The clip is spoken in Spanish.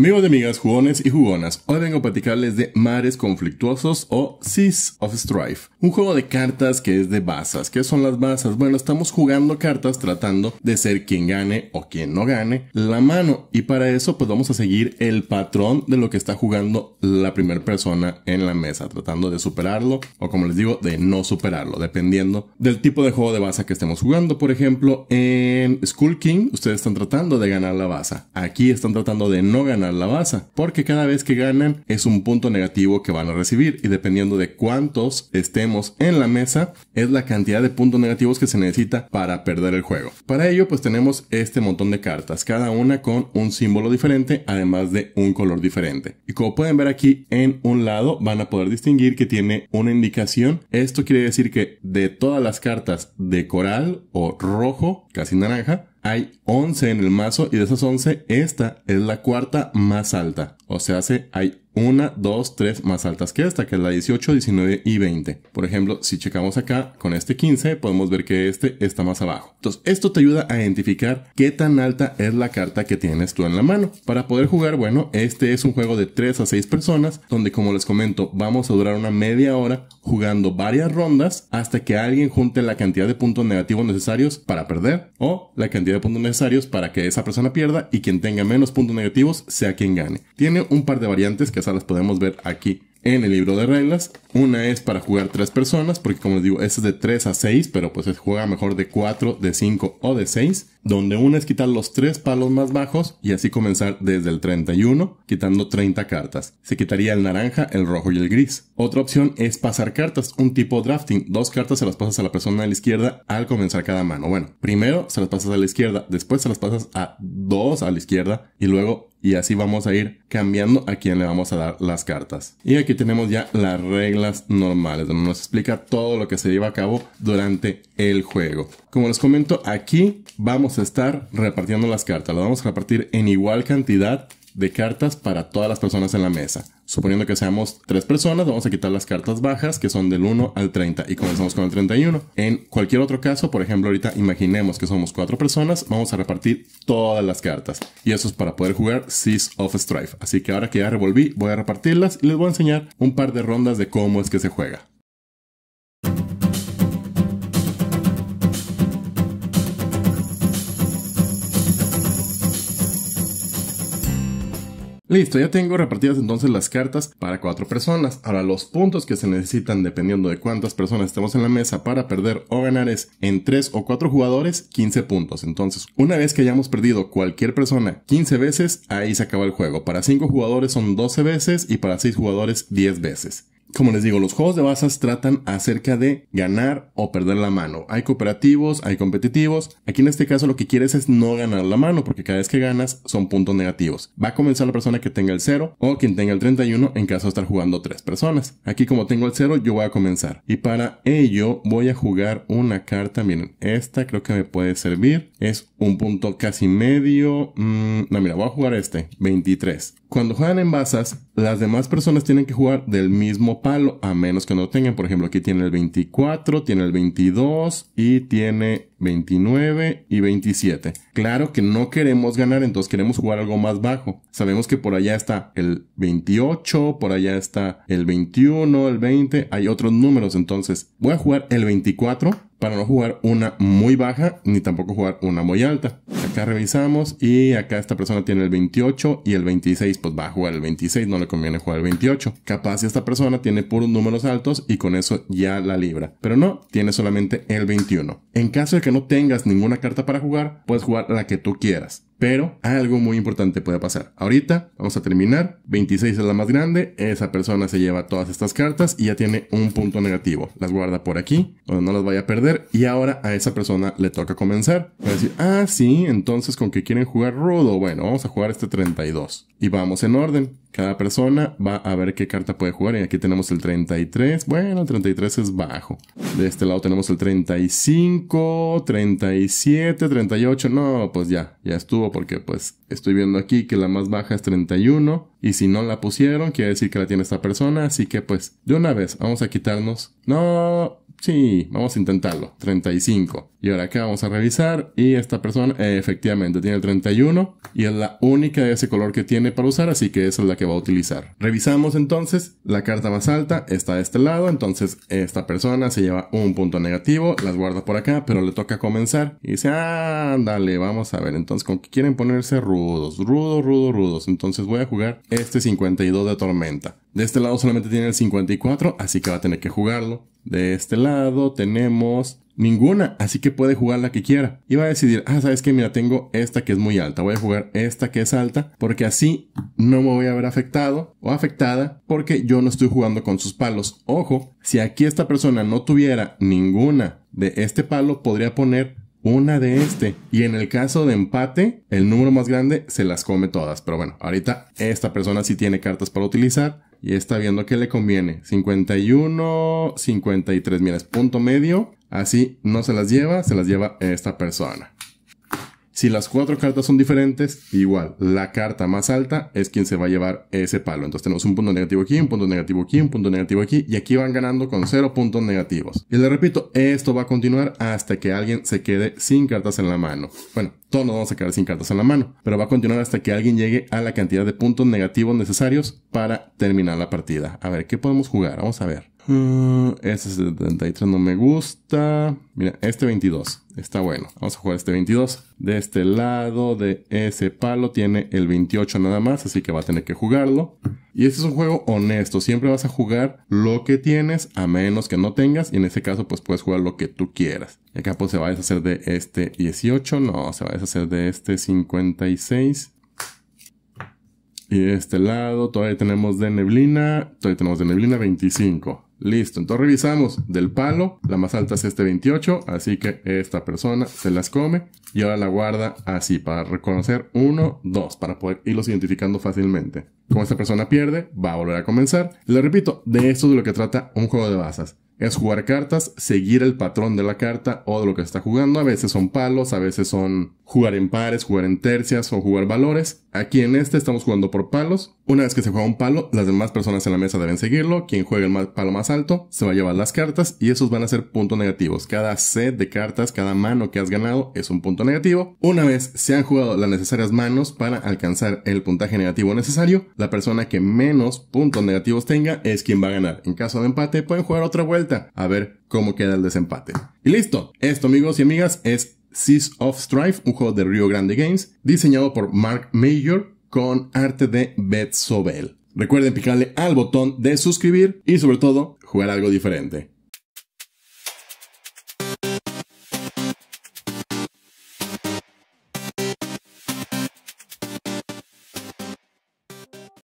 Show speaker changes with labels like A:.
A: Amigos y amigas, jugones y jugonas, hoy vengo a platicarles de Mares Conflictuosos o Seas of Strife, un juego de cartas que es de basas. ¿Qué son las basas? Bueno, estamos jugando cartas tratando de ser quien gane o quien no gane la mano y para eso pues vamos a seguir el patrón de lo que está jugando la primera persona en la mesa, tratando de superarlo o como les digo, de no superarlo, dependiendo del tipo de juego de baza que estemos jugando. Por ejemplo, en Skull King ustedes están tratando de ganar la baza aquí están tratando de no ganar la base porque cada vez que ganan es un punto negativo que van a recibir y dependiendo de cuántos estemos en la mesa es la cantidad de puntos negativos que se necesita para perder el juego. Para ello pues tenemos este montón de cartas, cada una con un símbolo diferente además de un color diferente. Y como pueden ver aquí en un lado van a poder distinguir que tiene una indicación, esto quiere decir que de todas las cartas de coral o rojo, casi naranja, hay 11 en el mazo y de esas 11 esta es la cuarta más alta. O sea, hay una, dos, tres más altas que esta, que es la 18, 19 y 20. Por ejemplo, si checamos acá con este 15, podemos ver que este está más abajo. Entonces, esto te ayuda a identificar qué tan alta es la carta que tienes tú en la mano. Para poder jugar, bueno, este es un juego de 3 a 6 personas, donde como les comento, vamos a durar una media hora jugando varias rondas hasta que alguien junte la cantidad de puntos negativos necesarios para perder o la cantidad de puntos necesarios para que esa persona pierda y quien tenga menos puntos negativos sea quien gane. Tiene un par de variantes que esas las podemos ver aquí en el libro de reglas. Una es para jugar tres personas, porque como les digo, esta es de 3 a 6, pero pues se juega mejor de 4, de 5 o de 6. Donde una es quitar los tres palos más bajos y así comenzar desde el 31, quitando 30 cartas. Se quitaría el naranja, el rojo y el gris. Otra opción es pasar cartas, un tipo drafting. Dos cartas se las pasas a la persona a la izquierda al comenzar cada mano. Bueno, primero se las pasas a la izquierda, después se las pasas a dos a la izquierda y luego y así vamos a ir cambiando a quién le vamos a dar las cartas. Y aquí tenemos ya las reglas normales, donde nos explica todo lo que se lleva a cabo durante el juego. Como les comento, aquí vamos a estar repartiendo las cartas. Las vamos a repartir en igual cantidad de cartas para todas las personas en la mesa. Suponiendo que seamos tres personas, vamos a quitar las cartas bajas, que son del 1 al 30, y comenzamos con el 31. En cualquier otro caso, por ejemplo, ahorita imaginemos que somos cuatro personas, vamos a repartir todas las cartas. Y eso es para poder jugar Seas of Strife. Así que ahora que ya revolví, voy a repartirlas y les voy a enseñar un par de rondas de cómo es que se juega. Listo, ya tengo repartidas entonces las cartas para cuatro personas. Ahora los puntos que se necesitan dependiendo de cuántas personas estemos en la mesa para perder o ganar es en tres o cuatro jugadores 15 puntos. Entonces, una vez que hayamos perdido cualquier persona 15 veces, ahí se acaba el juego. Para cinco jugadores son 12 veces y para seis jugadores 10 veces. Como les digo, los juegos de bazas tratan acerca de ganar o perder la mano. Hay cooperativos, hay competitivos. Aquí en este caso lo que quieres es no ganar la mano porque cada vez que ganas son puntos negativos. Va a comenzar la persona que tenga el 0 o quien tenga el 31 en caso de estar jugando 3 personas. Aquí como tengo el 0 yo voy a comenzar. Y para ello voy a jugar una carta. Miren, esta creo que me puede servir. Es un punto casi medio. Mm, no, mira, voy a jugar este. 23. Cuando juegan en bazas, las demás personas tienen que jugar del mismo palo, a menos que no tengan. Por ejemplo, aquí tiene el 24, tiene el 22 y tiene 29 y 27. Claro que no queremos ganar, entonces queremos jugar algo más bajo. Sabemos que por allá está el 28, por allá está el 21, el 20, hay otros números. Entonces voy a jugar el 24 para no jugar una muy baja ni tampoco jugar una muy alta. Acá revisamos y acá esta persona tiene el 28 y el 26, pues va a jugar el 26, no le conviene jugar el 28. Capaz si esta persona tiene puros números altos y con eso ya la libra, pero no, tiene solamente el 21. En caso de que no tengas ninguna carta para jugar, puedes jugar la que tú quieras. Pero algo muy importante puede pasar. Ahorita vamos a terminar. 26 es la más grande. Esa persona se lleva todas estas cartas y ya tiene un punto negativo. Las guarda por aquí, no las vaya a perder. Y ahora a esa persona le toca comenzar. Va a decir, ah, sí, entonces con que quieren jugar rudo. Bueno, vamos a jugar este 32. Y vamos en orden. Cada persona va a ver qué carta puede jugar. Y aquí tenemos el 33. Bueno, el 33 es bajo. De este lado tenemos el 35, 37, 38. No, pues ya, ya estuvo porque pues estoy viendo aquí que la más baja es 31. Y si no la pusieron, quiere decir que la tiene esta persona. Así que pues de una vez vamos a quitarnos. No, Sí, vamos a intentarlo. 35. Y ahora acá vamos a revisar. Y esta persona eh, efectivamente tiene el 31. Y es la única de ese color que tiene para usar. Así que esa es la que va a utilizar. Revisamos entonces. La carta más alta está de este lado. Entonces esta persona se lleva un punto negativo. Las guarda por acá. Pero le toca comenzar. Y dice, ah, dale, vamos a ver. Entonces con que quieren ponerse rudos. Rudos, rudos, rudos. Entonces voy a jugar este 52 de tormenta. De este lado solamente tiene el 54. Así que va a tener que jugarlo. De este lado tenemos ninguna, así que puede jugar la que quiera. Y va a decidir, ah, sabes que mira, tengo esta que es muy alta, voy a jugar esta que es alta, porque así no me voy a ver afectado o afectada, porque yo no estoy jugando con sus palos. Ojo, si aquí esta persona no tuviera ninguna de este palo, podría poner una de este. Y en el caso de empate, el número más grande se las come todas. Pero bueno, ahorita esta persona sí tiene cartas para utilizar y está viendo que le conviene. 51, 53. Mira, es punto medio. Así no se las lleva, se las lleva esta persona. Si las cuatro cartas son diferentes, igual, la carta más alta es quien se va a llevar ese palo. Entonces tenemos un punto negativo aquí, un punto negativo aquí, un punto negativo aquí, y aquí van ganando con cero puntos negativos. Y le repito, esto va a continuar hasta que alguien se quede sin cartas en la mano. Bueno, todos nos vamos a quedar sin cartas en la mano, pero va a continuar hasta que alguien llegue a la cantidad de puntos negativos necesarios para terminar la partida. A ver, ¿qué podemos jugar? Vamos a ver. Mm, ese 73 no me gusta. Mira, este 22. Está bueno. Vamos a jugar este 22. De este lado de ese palo tiene el 28 nada más, así que va a tener que jugarlo. Y este es un juego honesto. Siempre vas a jugar lo que tienes, a menos que no tengas. Y en ese caso, pues puedes jugar lo que tú quieras. Y acá pues se va a deshacer de este 18. No, se va a deshacer de este 56. Y este lado todavía tenemos de neblina, todavía tenemos de neblina 25. Listo, entonces revisamos del palo, la más alta es este 28, así que esta persona se las come y ahora la guarda así para reconocer 1, 2, para poder irlos identificando fácilmente. Como esta persona pierde, va a volver a comenzar. le repito, de esto es de lo que trata un juego de bazas es jugar cartas, seguir el patrón de la carta o de lo que está jugando. A veces son palos, a veces son jugar en pares, jugar en tercias o jugar valores. Aquí en este estamos jugando por palos. Una vez que se juega un palo, las demás personas en la mesa deben seguirlo. Quien juegue el palo más alto se va a llevar las cartas y esos van a ser puntos negativos. Cada set de cartas, cada mano que has ganado es un punto negativo. Una vez se han jugado las necesarias manos para alcanzar el puntaje negativo necesario, la persona que menos puntos negativos tenga es quien va a ganar. En caso de empate pueden jugar otra vuelta a ver cómo queda el desempate. Y listo, esto amigos y amigas es Seas of Strife, un juego de Rio Grande Games, diseñado por Mark Major con arte de Beth Sobel. Recuerden picarle al botón de suscribir y sobre todo jugar algo diferente.